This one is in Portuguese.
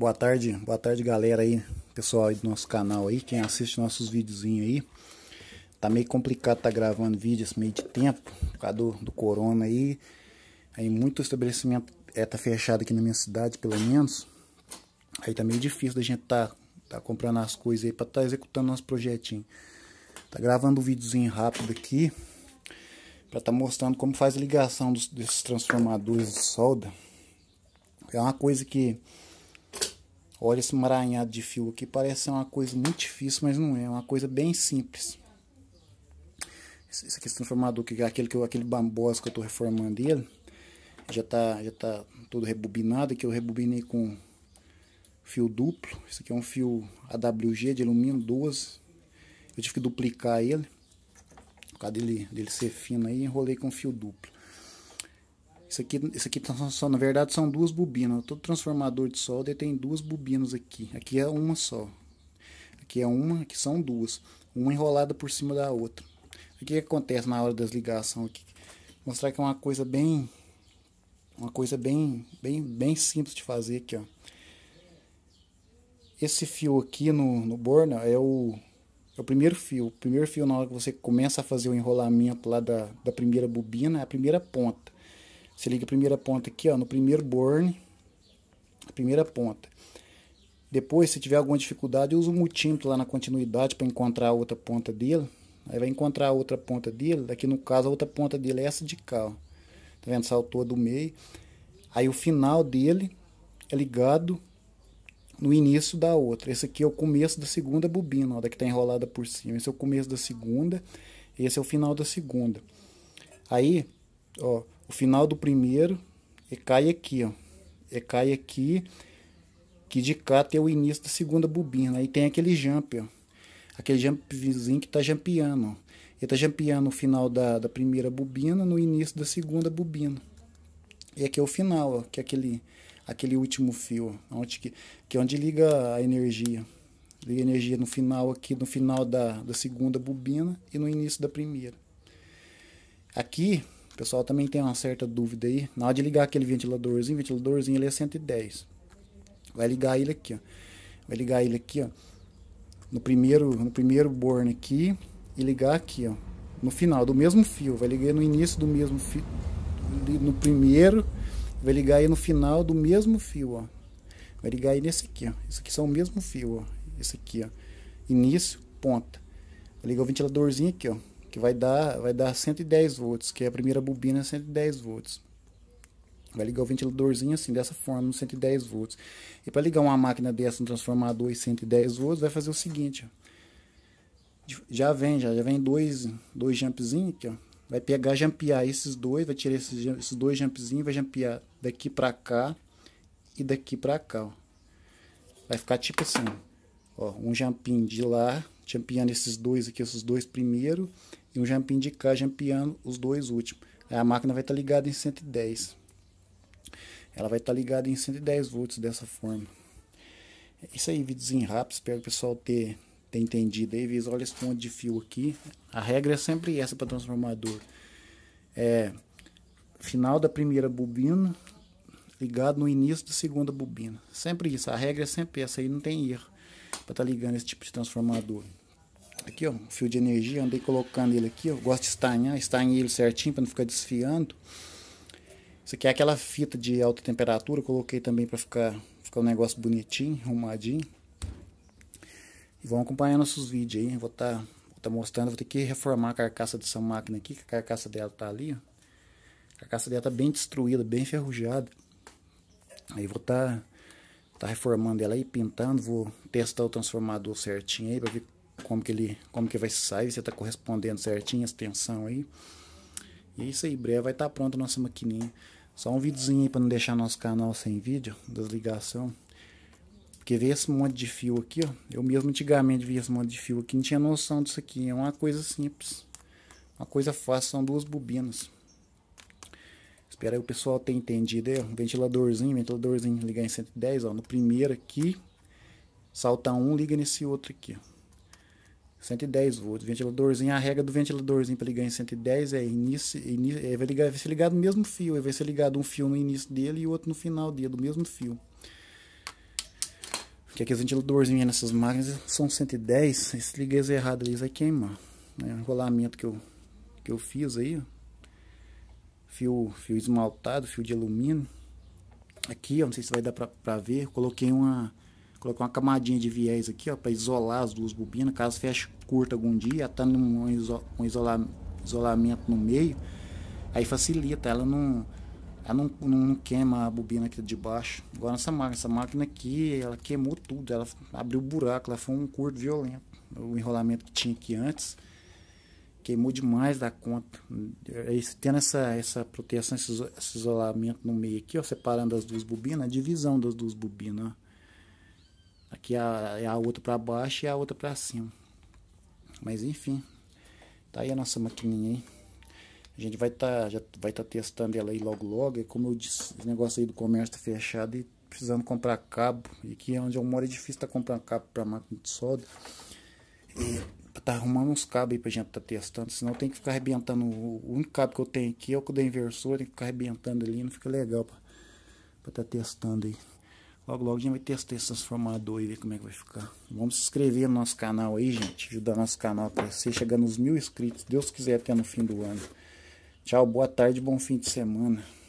Boa tarde, boa tarde galera aí, pessoal aí do nosso canal aí, quem assiste nossos videozinhos aí. Tá meio complicado tá gravando vídeos meio de tempo, por causa do, do corona aí. Aí muito estabelecimento é, tá fechado aqui na minha cidade, pelo menos. Aí tá meio difícil da gente tá, tá comprando as coisas aí pra tá executando nosso projetinho. Tá gravando um videozinho rápido aqui, pra tá mostrando como faz a ligação dos, desses transformadores de solda. É uma coisa que Olha esse maranhado de fio aqui, parece ser uma coisa muito difícil, mas não é, é uma coisa bem simples. Esse aqui é transformador, que, aquele, que eu, aquele bambós que eu estou reformando ele, já está já tá todo rebobinado, que eu rebobinei com fio duplo. Esse aqui é um fio AWG de alumínio 12, eu tive que duplicar ele, por causa dele, dele ser fino aí, enrolei com fio duplo. Isso aqui, isso aqui tá são, na verdade são duas bobinas. Todo transformador de solda tem duas bobinas aqui. Aqui é uma só. Aqui é uma, aqui são duas. Uma enrolada por cima da outra. O que acontece na hora das ligações aqui? Mostrar que é uma coisa bem uma coisa bem bem bem simples de fazer aqui, ó. Esse fio aqui no, no borna é o é o primeiro fio. O primeiro fio na hora que você começa a fazer o enrolamento lá da, da primeira bobina, é a primeira ponta. Você liga a primeira ponta aqui, ó, no primeiro borne, a primeira ponta. Depois, se tiver alguma dificuldade, usa o multímetro lá na continuidade para encontrar a outra ponta dele. Aí vai encontrar a outra ponta dele, daqui no caso a outra ponta dele é essa de cá, ó. Tá vendo? Saltou do meio. Aí o final dele é ligado no início da outra. Esse aqui é o começo da segunda bobina, ó, da que tá enrolada por cima. Esse é o começo da segunda, esse é o final da segunda. Aí, ó, o final do primeiro e cai aqui, ó. E cai aqui, que de cá tem o início da segunda bobina. Aí tem aquele jump, ó. Aquele jumpzinho que tá jampeando, ó. Ele tá jampeando o final da, da primeira bobina no início da segunda bobina. E aqui é o final, ó, que é aquele, aquele último fio, ó, onde que, que é onde liga a energia. Liga a energia no final aqui, no final da, da segunda bobina e no início da primeira. Aqui pessoal também tem uma certa dúvida aí. Na hora de ligar aquele ventiladorzinho, ventiladorzinho ele é 110. Vai ligar ele aqui, ó. Vai ligar ele aqui, ó. No primeiro, no primeiro borne aqui e ligar aqui, ó. No final do mesmo fio, vai ligar no início do mesmo fio, no primeiro, vai ligar aí no final do mesmo fio, ó. Vai ligar aí nesse aqui, ó. Isso aqui são o mesmo fio, ó. Esse aqui, ó. Início, ponta. Vai ligar o ventiladorzinho aqui, ó que vai dar, vai dar 110 volts, que é a primeira bobina 110 volts. Vai ligar o ventiladorzinho assim, dessa forma, no 110 volts. E para ligar uma máquina dessa, um transformador 110 volts, vai fazer o seguinte, ó. Já vem, já, já vem dois, dois jumpzinhos aqui, ó. Vai pegar, jampear esses dois, vai tirar esses, esses dois jumpzinhos, vai jampear daqui para cá e daqui para cá, ó. Vai ficar tipo assim, ó, um jampinho de lá Jampeando esses dois aqui, esses dois primeiro, e um Champion de cá, jampeando os dois últimos. Aí a máquina vai estar tá ligada em 110. Ela vai estar tá ligada em 110 volts dessa forma. É isso aí, videozinho rápido, espero que o pessoal ter, ter entendido aí. Olha esse ponto de fio aqui. A regra é sempre essa para transformador. É final da primeira bobina ligado no início da segunda bobina. Sempre isso, a regra é sempre essa aí, não tem erro para estar tá ligando esse tipo de transformador aqui, ó, um fio de energia, andei colocando ele aqui, ó, gosto de estanhar, estanhei ele certinho para não ficar desfiando. Isso aqui é aquela fita de alta temperatura, coloquei também para ficar, ficar um negócio bonitinho, arrumadinho. E vão acompanhar nossos vídeos aí, vou estar tá, tá mostrando, vou ter que reformar a carcaça dessa máquina aqui, que a carcaça dela tá ali, ó. A carcaça dela tá bem destruída, bem enferrujada. Aí vou estar tá, tá reformando ela aí, pintando, vou testar o transformador certinho aí para ver como que ele como que vai sair, você está correspondendo certinho as tensão aí. E é isso aí, breve vai estar tá pronto a nossa maquininha. Só um videozinho aí para não deixar nosso canal sem vídeo, Desligação. Porque ver esse monte de fio aqui, ó. Eu mesmo antigamente via esse monte de fio aqui, não tinha noção disso aqui. É uma coisa simples. Uma coisa fácil, são duas bobinas. Espero aí o pessoal ter entendido aí, ó. Ventiladorzinho, ventiladorzinho, ligar em 110, ó. No primeiro aqui, salta um, liga nesse outro aqui, ó. 110 volts. Ventiladorzinho, a regra do ventiladorzinho para ligar em 110 é início, início é, vai, ligar, vai ser ligado no mesmo fio, vai ser ligado um fio no início dele e outro no final dele, do mesmo fio. Porque aqueles ventiladorzinhos nessas máquinas são 110, se liguei errado ali, vai queimar. Né? Enrolamento rolamento que eu, que eu fiz aí, fio, fio esmaltado, fio de alumínio. Aqui, ó, não sei se vai dar para ver, coloquei uma Colocar uma camadinha de viés aqui, ó, para isolar as duas bobinas, caso feche curta algum dia, tá num um isola, isolamento no meio, aí facilita, ela não ela não, não, queima a bobina aqui de baixo. Agora essa máquina, essa máquina aqui, ela queimou tudo, ela abriu buraco, ela foi um curto violento. O enrolamento que tinha aqui antes queimou demais da conta. É tendo essa, essa proteção, esse, isolamento no meio aqui, ó, separando as duas bobinas, a divisão das duas bobinas, ó. Aqui é a outra para baixo e a outra para cima. Mas enfim, tá aí a nossa maquininha aí. A gente vai estar tá, já vai tá testando ela aí logo logo. É como eu disse, esse negócio aí do comércio tá fechado e precisando comprar cabo. E aqui é onde eu moro é difícil estar tá comprando cabo para máquina de solda. E tá arrumando uns cabos aí pra gente tá testando, senão tem que ficar arrebentando. O único cabo que eu tenho aqui é o da inversor, tem que ficar arrebentando ali, não fica legal pra, pra tá testando aí. Logo, logo a gente vai testar esse transformador e ver como é que vai ficar. Vamos se inscrever no nosso canal aí, gente. Ajudar nosso canal a crescer, chegar nos mil inscritos. Deus quiser até no fim do ano. Tchau, boa tarde, bom fim de semana.